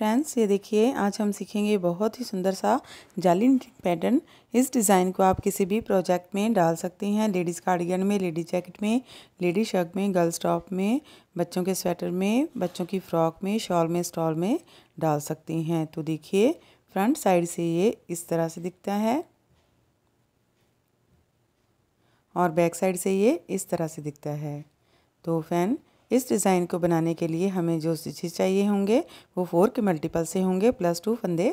friends ये देखिए आज हम सीखेंगे बहुत ही सुंदर सा जाली पैटर्न इस डिज़ाइन को आप किसी भी प्रोजेक्ट में डाल सकते हैं लेडीज़ कार्डिगन में लेडीज़ जैकेट में लेडीज शर्ट में गर्ल्स टॉप में बच्चों के स्वेटर में बच्चों की फ्रॉक में शॉल में स्टॉल में डाल सकते हैं तो देखिए फ्रंट साइड से ये इस तरह से दिखता है और बैक साइड से ये इस तरह से दिखता है तो फैन इस डिज़ाइन को बनाने के लिए हमें जो स्टिचेज चाहिए होंगे वो फोर के मल्टीपल से होंगे प्लस टू फंदे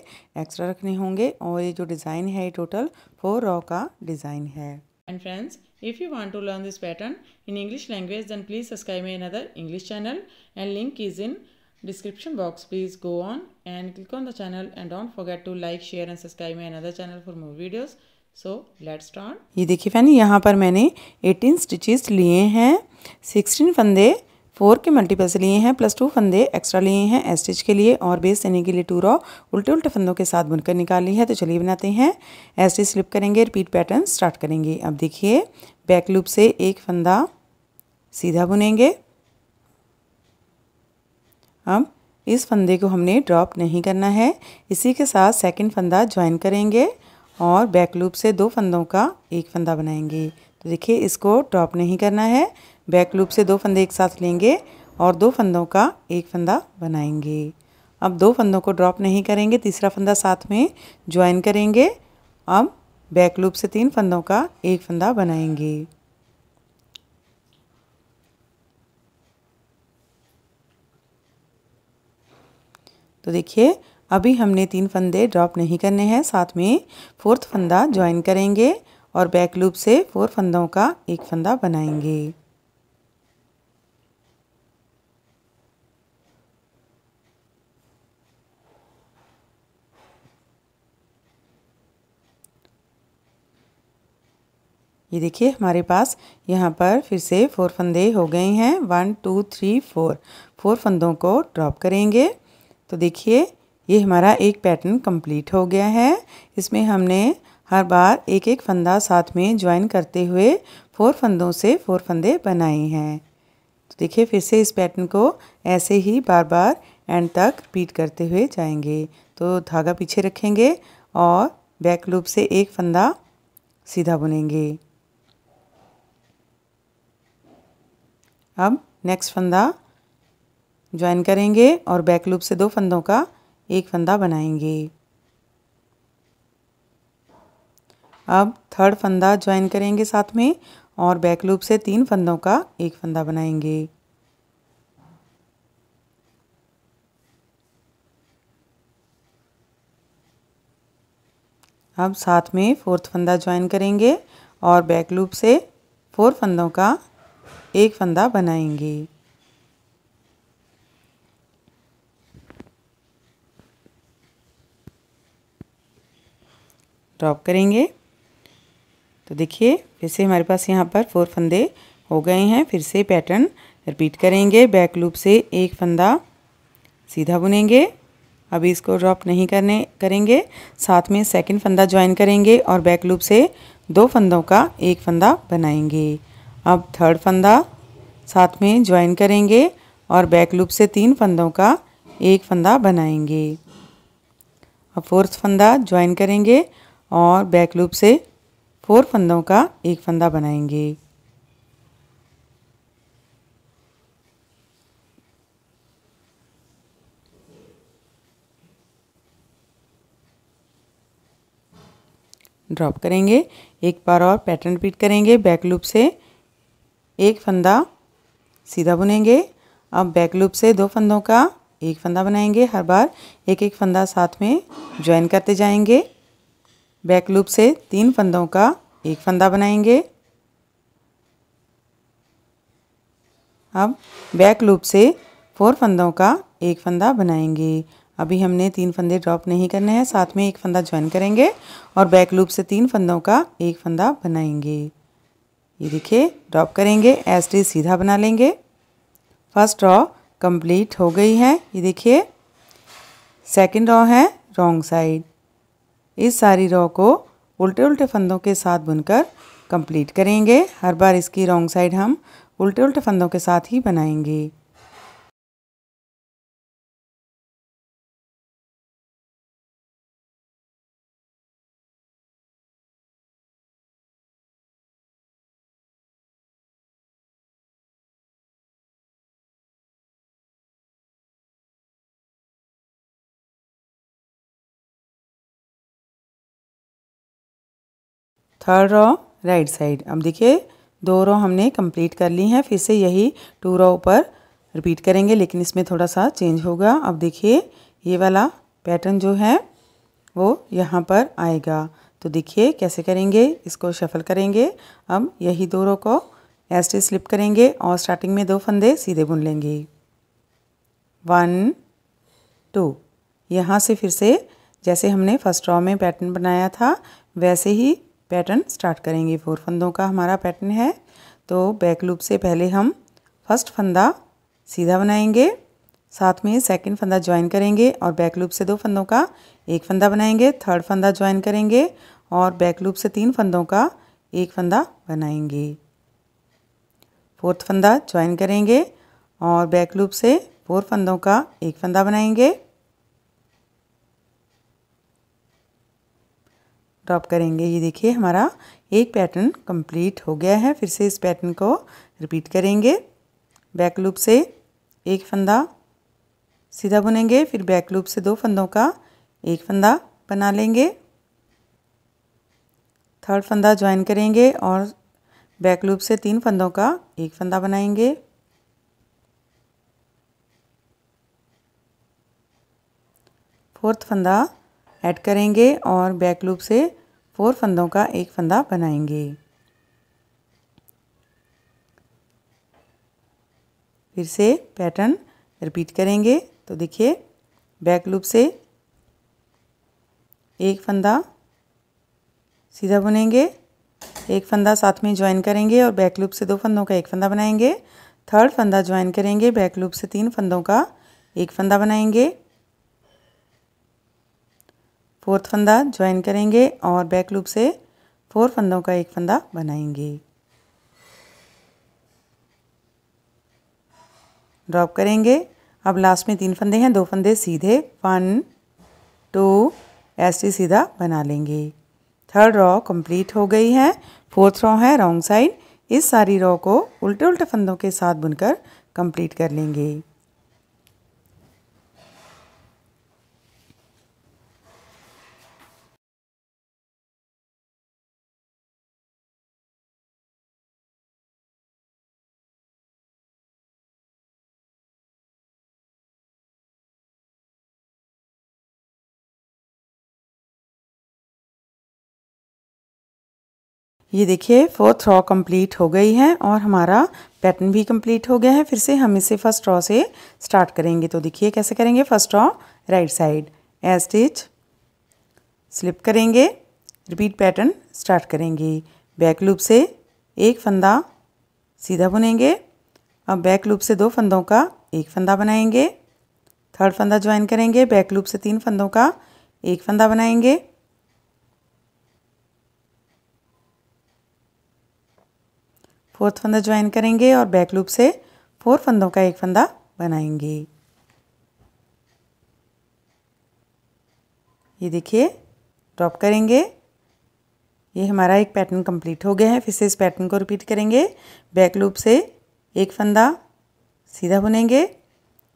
एक्स्ट्रा रखने होंगे और ये जो डिज़ाइन है टोटल फोर रॉ का डिज़ाइन है and friends if you want to learn this pattern in English language then please subscribe my another English channel and link is in description box please go on and click on the channel and don't forget to like share and subscribe my another channel for more videos so let start ये देखिए fan यहाँ पर मैंने eighteen stitches लिए हैं sixteen फंदे four के multiples लिए हैं प्लस टू फंदे एक्स्ट्रा लिए हैं एस्टिच के लिए और बेस देने के लिए टू रॉ उल्टे उल्टे फंदों के साथ बुनकर ली है तो चलिए बनाते हैं एस्टिच स्लिप करेंगे रिपीट पैटर्न स्टार्ट करेंगे अब देखिए बैक लूप से एक फंदा सीधा बुनेंगे अब इस फंदे को हमने ड्रॉप नहीं करना है इसी के साथ सेकेंड फंदा ज्वाइन करेंगे और बैक लूप से दो फंदों का एक फंदा बनाएंगे तो देखिए इसको ड्रॉप नहीं करना है बैक लूप से दो फंदे एक साथ लेंगे और दो फंदों का एक फंदा बनाएंगे अब दो फंदों को ड्रॉप नहीं करेंगे तीसरा फंदा साथ में ज्वाइन करेंगे अब बैक लूप से तीन फंदों का एक फंदा बनाएंगे तो देखिए अभी हमने तीन फंदे ड्रॉप नहीं करने हैं साथ में फोर्थ फंदा ज्वाइन करेंगे और बैक लूप से फोर फंदों का एक फंदा बनाएंगे ये देखिए हमारे पास यहाँ पर फिर से फोर फंदे हो गए हैं one two three four four फंदों को ड्रॉप करेंगे तो देखिए ये हमारा एक पैटर्न कंप्लीट हो गया है इसमें हमने हर बार एक एक फंदा साथ में ज्वाइन करते हुए फोर फंदों से फोर फंदे बनाए हैं तो देखिए फिर से इस पैटर्न को ऐसे ही बार बार एंड तक रिपीट करते हुए जाएंगे तो धागा पीछे रखेंगे और बैक लूप से एक फंदा सीधा बुनेंगे अब नेक्स्ट फंदा ज्वाइन करेंगे और बैक लूप से दो फंदों का एक फंदा बनाएंगे अब थर्ड फंदा ज्वाइन करेंगे साथ में और बैक लूप से तीन फंदों का एक फंदा बनाएंगे अब साथ में फोर्थ फंदा ज्वाइन करेंगे और बैक लूप से फोर फंदों का एक फंदा बनाएंगे ड्रॉप करेंगे तो देखिए फिर से हमारे पास यहाँ पर फोर फंदे हो गए हैं फिर से पैटर्न रिपीट करेंगे बैक लूप से एक फंदा सीधा बुनेंगे अभी इसको ड्रॉप नहीं करने करेंगे साथ में सेकंड फंदा ज्वाइन करेंगे और बैक लूप से दो फंदों का एक फंदा बनाएंगे अब थर्ड फंदा साथ में ज्वाइन करेंगे और बैक लूप से तीन फंदों का एक फंदा बनाएंगे अब फोर्थ फंदा ज्वाइन करेंगे और बैक लूप से फोर फंदों का एक फंदा बनाएंगे ड्रॉप करेंगे एक बार और पैटर्न रिपीट करेंगे बैक लूप से एक फंदा सीधा बुनेंगे अब बैक लूप से दो फंदों का एक फंदा बनाएंगे हर बार एक एक फंदा साथ में ज्वाइन करते जाएंगे बैक लूप से तीन फंदों का एक फंदा बनाएंगे अब बैक लूप से फोर फंदों का एक फंदा बनाएंगे अभी हमने तीन फंदे ड्रॉप नहीं करने हैं साथ में एक फंदा ज्वाइन करेंगे और बैक लूप से तीन फंदों का एक फंदा बनाएंगे ये देखिए ड्रॉप करेंगे एस टी सीधा बना लेंगे फर्स्ट रॉ कंप्लीट हो गई है ये देखिए सेकंड रॉ है रॉन्ग साइड इस सारी रॉ को उल्टे उल्टे फंदों के साथ बुनकर कंप्लीट करेंगे हर बार इसकी रॉन्ग साइड हम उल्टे उल्टे फंदों के साथ ही बनाएंगे थर्ड रो राइट साइड अब देखिए दो रो हमने कंप्लीट कर ली हैं फिर से यही टू रो ऊपर रिपीट करेंगे लेकिन इसमें थोड़ा सा चेंज होगा अब देखिए ये वाला पैटर्न जो है वो यहाँ पर आएगा तो देखिए कैसे करेंगे इसको शफल करेंगे अब यही दो रो को ऐसे स्लिप करेंगे और स्टार्टिंग में दो फंदे सीधे बुन लेंगे वन टू यहाँ से फिर से जैसे हमने फर्स्ट रॉ में पैटर्न बनाया था वैसे ही पैटर्न स्टार्ट करेंगे फोर फंदों का हमारा पैटर्न है तो बैक लूप से पहले हम फर्स्ट फंदा सीधा बनाएंगे साथ में सेकंड फंदा ज्वाइन करेंगे और बैक लूप से दो फंदों का एक फंदा बनाएंगे थर्ड फंदा ज्वाइन करेंगे और बैक लूप से तीन फंदों का एक फंदा बनाएंगे फोर्थ फंदा ज्वाइन करेंगे और बैक लूप से फोर फंदों का एक फंदा बनाएंगे टॉप तो करेंगे ये देखिए हमारा एक पैटर्न कंप्लीट हो गया है फिर से इस पैटर्न को रिपीट करेंगे बैक लूप से एक फंदा सीधा बुनेंगे फिर बैक लूप से दो फंदों का एक फंदा बना लेंगे थर्ड फंदा ज्वाइन करेंगे और बैक लूप से तीन फंदों का एक फंदा बनाएंगे फोर्थ फंदा ऐड करेंगे और बैक लूप से फोर फंदों का एक फंदा बनाएंगे फिर से पैटर्न रिपीट करेंगे तो देखिए बैक लूप से एक फंदा सीधा बुनेंगे एक फंदा साथ में ज्वाइन करेंगे और बैक लूप से दो फंदों का एक फंदा बनाएंगे थर्ड फंदा ज्वाइन करेंगे बैक लूप से तीन फंदों का एक फंदा बनाएंगे फोर्थ फंदा ज्वाइन करेंगे और बैक लूप से फोर फंदों का एक फंदा बनाएंगे ड्रॉप करेंगे अब लास्ट में तीन फंदे हैं दो फंदे सीधे वन टू ऐसे सीधा बना लेंगे थर्ड रॉ कंप्लीट हो गई है फोर्थ रॉ है रॉन्ग साइड इस सारी रॉ को उल्टे उल्टे फंदों के साथ बुनकर कंप्लीट कर लेंगे ये देखिए फोर्थ रॉ कंप्लीट हो गई है और हमारा पैटर्न भी कंप्लीट हो गया है फिर से हम इसे फर्स्ट रॉ से स्टार्ट करेंगे तो देखिए कैसे करेंगे first row right side a stitch slip करेंगे रिपीट पैटर्न स्टार्ट करेंगे बैक लूप से एक फंदा सीधा बुनेंगे अब बैक लूप से दो फंदों का एक फंदा बनाएंगे थर्ड फंदा ज्वाइन करेंगे बैक लूप से तीन फंदों का एक फंदा बनाएंगे फोर्थ फंदा ज्वाइन करेंगे और बैक लूप से फोर फंदों का एक फंदा बनाएंगे ये देखिए ड्रॉप करेंगे ये हमारा एक पैटर्न कंप्लीट हो गया है फिर से इस पैटर्न को रिपीट करेंगे बैक लूप से एक फंदा सीधा बुनेंगे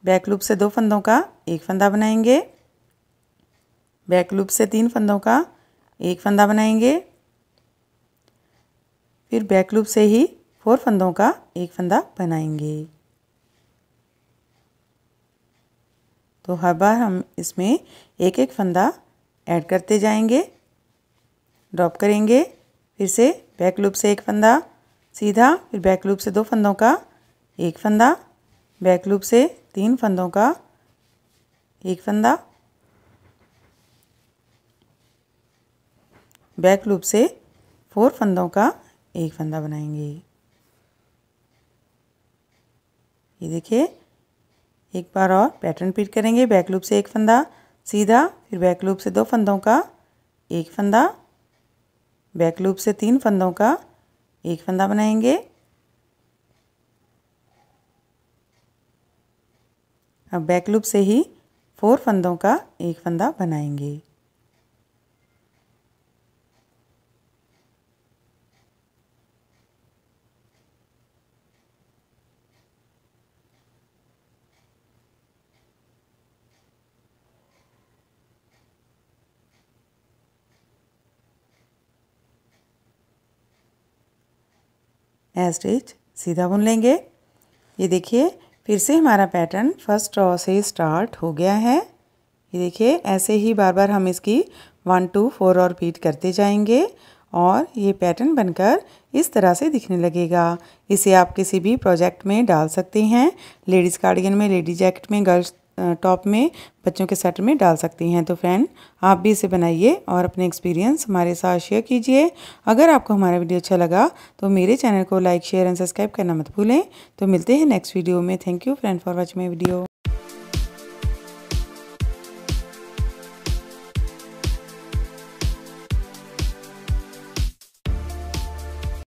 बैक लूप से दो फंदों का एक फंदा बनाएंगे बैक लूप से तीन फंदों का एक फंदा बनाएंगे फिर बैक लूप से ही फोर फंदों का एक फंदा बनाएंगे तो हर बार हम इसमें एक एक फंदा ऐड करते जाएंगे ड्रॉप करेंगे फिर से बैक लूप से एक फंदा सीधा फिर बैक लूप से दो फंदों का एक फंदा बैक लूप से तीन फंदों का एक फंदा बैक लूप से फोर फंदों का एक फंदा बनाएंगे ये देखिए एक बार और पैटर्न रिपीट करेंगे बैक लूप से एक फंदा सीधा फिर बैक लूप से दो फंदों का एक फंदा बैक लूप से तीन फंदों का एक फंदा बनाएंगे अब बैक लूप से ही फोर फंदों का एक फंदा बनाएंगे नया स्टिच सीधा बुन लेंगे ये देखिए फिर से हमारा पैटर्न फर्स्ट रॉ से स्टार्ट हो गया है ये देखिए ऐसे ही बार बार हम इसकी वन टू फोर और रिपीट करते जाएंगे और ये पैटर्न बनकर इस तरह से दिखने लगेगा इसे आप किसी भी प्रोजेक्ट में डाल सकते हैं लेडीज़ कार्डियन में लेडीज जैकेट में गर्ल्स टॉप में बच्चों के स्वेटर में डाल सकती हैं तो फ्रेंड आप भी इसे बनाइए और अपने एक्सपीरियंस हमारे साथ शेयर कीजिए अगर आपको हमारा वीडियो अच्छा लगा तो मेरे चैनल को लाइक शेयर एंड सब्सक्राइब करना मत भूलें तो मिलते हैं नेक्स्ट वीडियो में thank you friend for watching my video